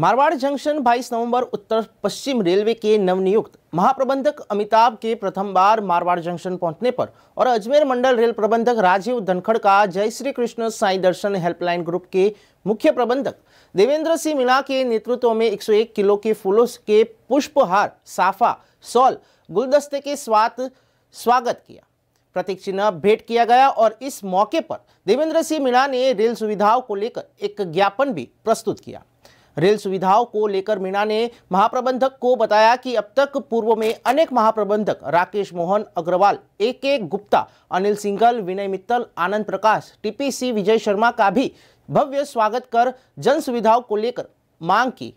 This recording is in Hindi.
मारवाड़ जंक्शन 22 नवंबर उत्तर पश्चिम रेलवे के नवनियुक्त महाप्रबंधक अमिताभ के प्रथम बार मारवाड़ जंक्शन पहुंचने पर और अजमेर मंडल रेल प्रबंधक राजीव धनखड़ का जय श्री कृष्ण साई दर्शन हेल्पलाइन ग्रुप के मुख्य प्रबंधक देवेंद्र सिंह मीणा के नेतृत्व में 101 किलो के फूलों के पुष्पहार साफा सॉल गुलदस्ते के स्वात स्वागत किया प्रतीक चिन्ह भेंट किया गया और इस मौके पर देवेंद्र सिंह मीणा ने रेल सुविधाओं को लेकर एक ज्ञापन भी प्रस्तुत किया रेल सुविधाओं को लेकर मीणा ने महाप्रबंधक को बताया कि अब तक पूर्व में अनेक महाप्रबंधक Rakesh Mohan Agarwal A K Gupta Anil Singhal Vinay Mittal Anand Prakash TPC Vijay Sharma का भी भव्य स्वागत कर जन सुविधाओं को लेकर मांग की